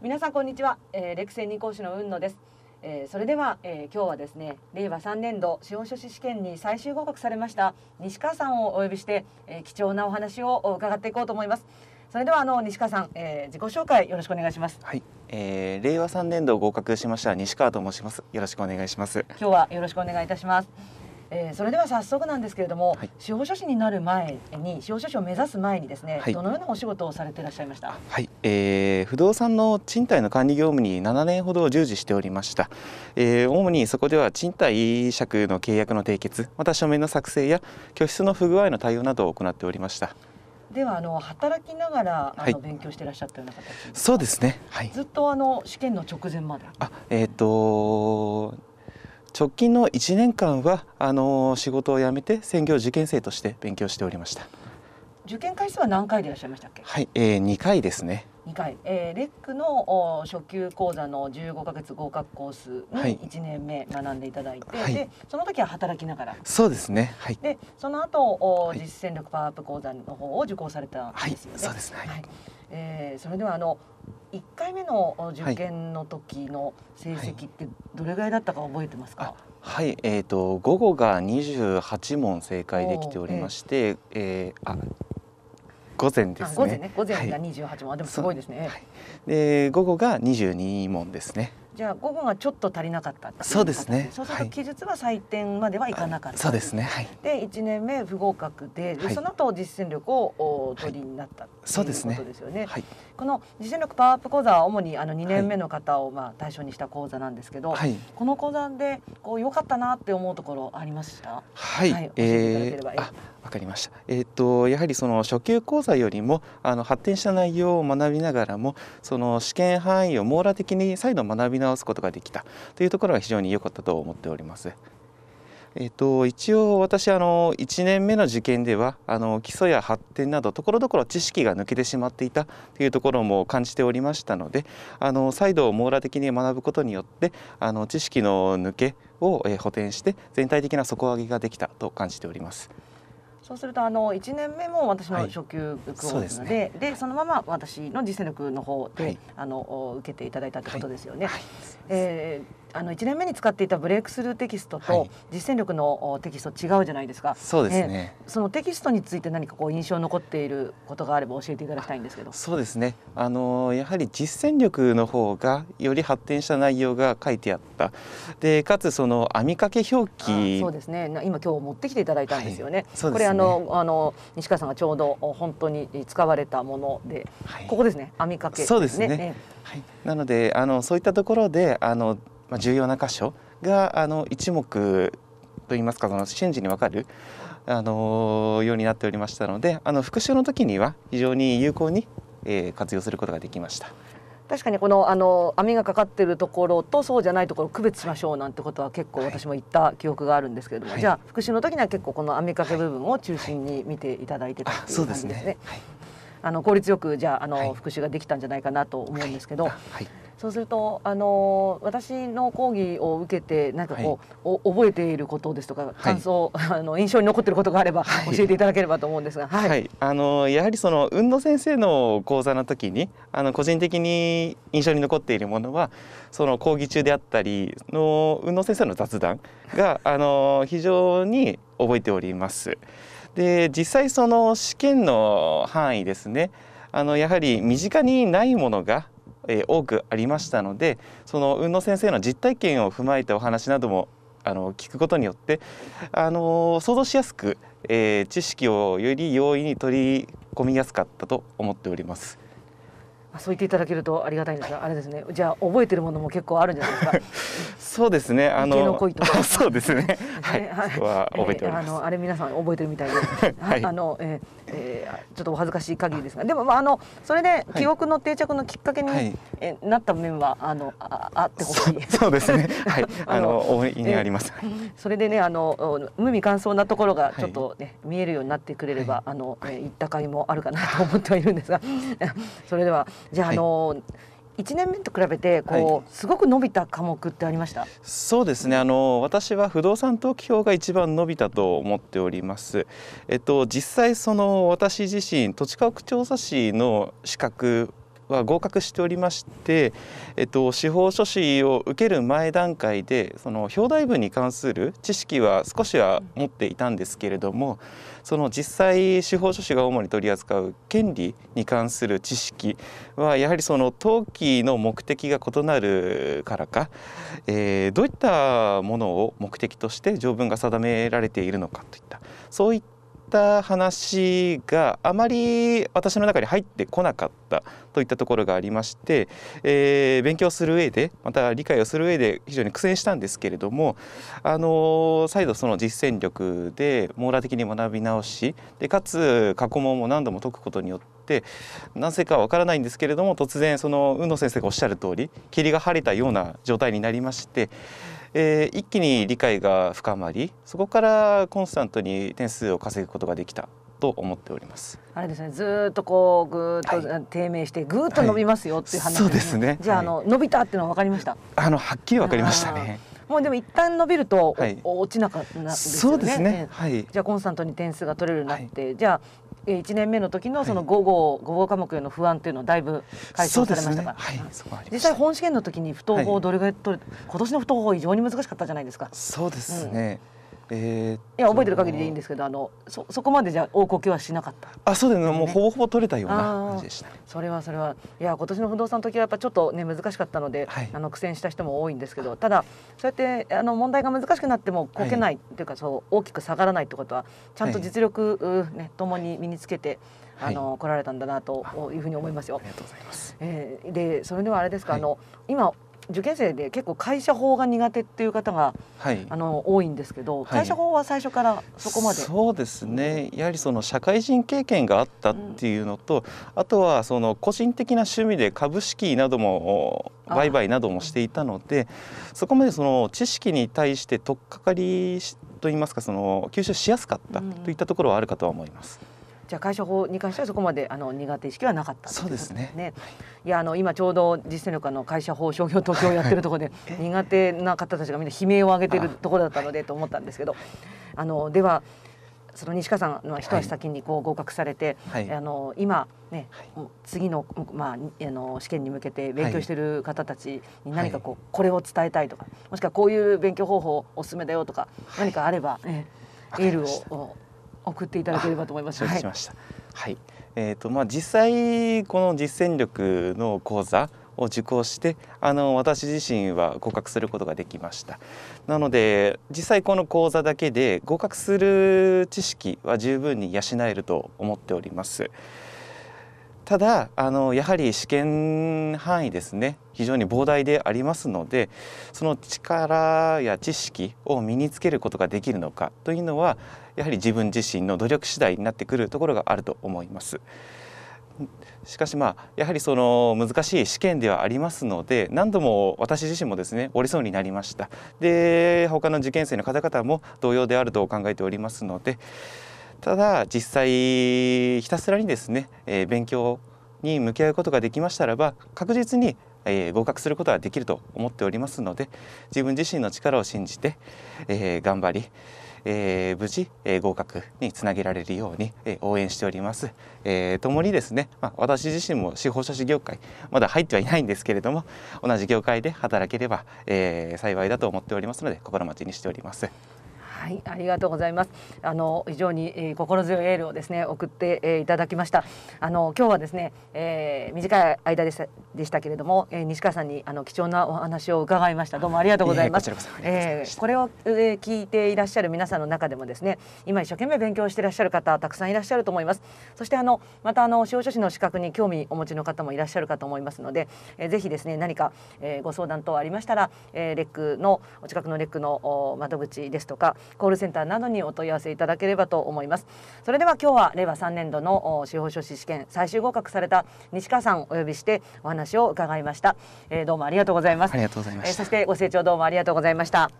皆さんこんにちは、えー、レクセン講師の雲野です、えー、それでは、えー、今日はですね令和3年度司法書士試験に最終合格されました西川さんをお呼びして、えー、貴重なお話を伺っていこうと思いますそれではあの西川さん、えー、自己紹介よろしくお願いします。はい、えー、令和3年度合格しました西川と申します。よろしくお願いします。今日はよろしくお願いいたします。えー、それでは早速なんですけれども、はい、司法書士になる前に司法書士を目指す前にですね、はい、どのようなお仕事をされていらっしゃいました、はい、えー、不動産の賃貸の管理業務に7年ほど従事しておりました、えー、主にそこでは賃貸借の契約の締結また書面の作成や居室の不具合の対応などを行っておりましたではあの働きながらあの、はい、勉強していらっしゃったような形そうですね、はい、ずっとあの試験の直前まであえっ、ー、と直近の1年間はあの仕事を辞めて専業受験生として勉強しておりました受験回数は何回でいらっしゃいましたっけはい、えー、2回ですね2回、えー、レックのお初級講座の15か月合格コースに1年目学んでいただいて、はい、でその時は働きながらそうですね、はい、でその後お、は実践力パワーアップ講座の方を受講されたんですよね、はい、そうですね、はい、えー、それではあの一回目の受験の時の成績ってどれぐらいだったか覚えてますか、はい、はい、えーと、午後が二十八問正解できておりまして、えー、えー、あ午前ですね午前ね午前が二十八問、はい、でもすごいですね、はい、で午後が二十二問ですねじゃあ午後がちょっと足りなかったそうですねそうすると記述は採点まではいかなかった、そうですね、はい、で1年目不合格でで、その後実践力をお取りになったそうですねですよね、はい、この実践力パワーアップ講座は主にあの2年目の方をまあ対象にした講座なんですけど、はい、この講座でこう良かったなって思うところありましたはい、はい、教えていただければ、えーわかりました。えっ、ー、とやはりその初級講座よりもあの発展した内容を学びながらもその試験範囲を網羅的に再度学び直すことができたというところが非常に良かったと思っております。えっと、一応私あの1年目の受験ではあの基礎や発展などところどころ知識が抜けてしまっていたというところも感じておりましたのであの再度網羅的に学ぶことによってあの知識の抜けを補填して全体的な底上げができたと感じております。そうするとあの1年目も私の初級コースではい、そで、ね、そのまま私の実践力の方で、はい、あの受けていただいたってことですよね。はい、えーあの1年目に使っていたブレイクスルーテキストと実践力のテキスト違うじゃないですか、はい、そうですね、そのテキストについて何かこう印象残っていることがあれば教えていただきたいんですけどそうですねあのやはり実践力の方がより発展した内容が書いてあったでかつその網掛け表記そうですね今今日持ってきていただいたんですよねはいね、これあのあの西川さんがちょうど本当に使われたもので、はい、ここですね網掛け、ね、そうですね、えはい、なのであのそういったところであのまあ、重要な箇所があの一目といいますかその瞬時に分かるあのようになっておりましたのであの復習の時には非常に有効に、えー、活用することができました。確かにこのあの網がかかっているところとそうじゃないところを区別しましょうなんてことは結構私も言った記憶があるんですけれども、はい、じゃあ復習の時には結構この網掛け部分を中心に見ていただいてたっいう感じですね。あ、の効率よくじゃああの、復習ができたんじゃないかなと思うんですけど、はいそうするとあの私の講義を受けてなんかこう、はい、お覚えていることですとか感想、はい、あの印象に残っていることがあれば、教えていただければと思うんですが、はいあのやはりその運動先生の講座の時にあの個人的に印象に残っているものはその講義中であったりの運動先生の雑談があの非常に覚えております。で実際その試験の範囲ですねあのやはり身近にないものがえー、多くありましたのでその運野先生の実体験を踏まえたお話などもあの聞くことによってあの想像しやすく、えー、知識をより容易に取り込みやすかったと思っております。そう言っていただけるとありがたいんですが、あれですね。じゃあ覚えてるものも結構あるんじゃないですか。そうですね。あの そうですね。はい。は覚えております。あのあれ皆さん覚えてるみたいで、あのええー、ちょっとお恥ずかしい限りですがでも、まあ、あのそれで記憶の定着のきっかけに、はい、えなった面はあのああってほしいそうですねはい あの大いにあります、それでねあの無味乾燥なところがちょっとね、はい、見えるようになってくれれば、はい、あの、えー、った甲斐もあるかなと思ってはいるんですが それではじゃあ、あの、1年目と比べてこう、すごく伸びた科目ってありました、そうですねあの私は不動産登記表が一番伸びたと思っております。えっと、実際その私自身土地家屋調査士の資格は合格しておりまして、えっと、司法書士を受ける前段階でその表題文に関する知識は少しは持っていたんですけれどもその実際司法書士が主に取り扱う権利に関する知識はやはりその登記の目的が異なるからか、えー、どういったものを目的として条文が定められているのかといったそういったった話があまり私の中に入ってこなかったといったところがありまして、えー、勉強する上でまた理解をする上で非常に苦戦したんですけれども、あのー、再度その実践力で網羅的に学び直しでかつ過去問も何度も解くことによって何ぜかわからないんですけれども突然その海野先生がおっしゃる通り霧が晴れたような状態になりまして。えー、一気に理解が深まりそこからコンスタントに点数を稼ぐことができたと思っておりますあれですねずっとこうぐっと低迷してぐっと伸びますよっていう話、ねはい、そうですねじゃあ,、あの伸びたっていうのは分かりましたあのはっきり分かりましたねもうでも一旦伸びると、はい、落ちなかったんですよね。そうですね。はい。じゃあコンスタントに点数が取れるようになって、はい、じゃあ1年目の時のその5号、はい、5号科目への不安というのはだいぶ解消されましたから、ねはい、実際本試験の時に不登校どれぐらい取る、はい、今年の不登校非常に難しかったじゃないですかそうですね、うんえー、いや覚えてる限りでいいんですけどあのそそこまでじゃ大こけはしなかったあそうですねもうほぼほぼ取れたような感じでしたそれはそれはいや今年の不動産の時はやっぱちょっとね難しかったので、はい、あの苦戦した人も多いんですけどただそうやってあの問題が難しくなってもこけない、はい、いうかそう大きく下がらないってことはちゃんと実力、はい、ねともに身につけてあの、はい、来られたんだなというふうに思いますよ。ありがとうございます。えー、でそれではあれですか、はい、あの今受験生で結構会社法が苦手っていう方が、はい、あの多いんですけど、会社法は最初からそこまでそうですねやはりその社会人経験があったっていうのと、うん、あとはその個人的な趣味で株式なども売買などもしていたのでそこまでその知識に対して取っかかりといいますかその吸収しやすかったといったところはあるかとは思います。うんじゃあ会社法に関してはそこまであの苦手意識はなかったそうですね。ねいやあの今ちょうど実践力の会社法商業東京やってるところで苦手な方たちがみんな悲鳴を上げてるところだったのでと思ったんですけど、あのではその西川さんの一足先にこう合格されて、はい、あの今ね、はい、次のまああの試験に向けて勉強している方たちに何かこう、はい、これを伝えたいとか、もしくはこういう勉強方法おすすめだよとか何かあれば、ね、エールを。送っていただければと思います。はい、はい、えっ、ー、とまあ実際この実践力の講座を受講してあの私自身は合格することができましたなので実際この講座だけで合格する知識は十分に養えると思っております。ただあのやはり試験範囲ですね非常に膨大でありますのでその力や知識を身につけることができるのかというのはやはり自分自身の努力次第になってくるところがあると思います。しかしまあやはりその難しい試験ではありますので何度も私自身もですね折りそうになりましたで他の受験生の方々も同様であると考えておりますのでただ実際ひたすらにですね、えー、勉強に向き合うことができましたらば確実に、えー、合格することはできると思っておりますので自分自身の力を信じて、えー、頑張り、えー、無事、えー、合格につなげられるように、えー、応援しております。えー、にですね、まあ、私自身も司法書士業界まだ入ってはいないんですけれども同じ業界で働ければ、えー、幸いだと思っておりますので心待ちにしております。はい、ありがとうございます。あの非常に、えー、心強いエールをですね送って、えー、いただきました。あの今日はですね、えー、短い間でしたでしたけれども、えー、西川さんにあの貴重なお話を伺いました。どうもありがとうございます。えー、これを、えー、聞いていらっしゃる皆さんの中でもですね、今一生懸命勉強していらっしゃる方たくさんいらっしゃると思います。そしてあのまたあの司法書士の資格に興味お持ちの方もいらっしゃるかと思いますので、えー、ぜひですね何か、えー、ご相談等ありましたら、えー、レックのお近くのレックの窓口ですとか。コールセンターなどにお問い合わせいただければと思いますそれでは今日は令和3年度の司法書士試験最終合格された西川さんお呼びしてお話を伺いました、えー、どうもありがとうございますありがとうございまし、えー、そしてご清聴どうもありがとうございました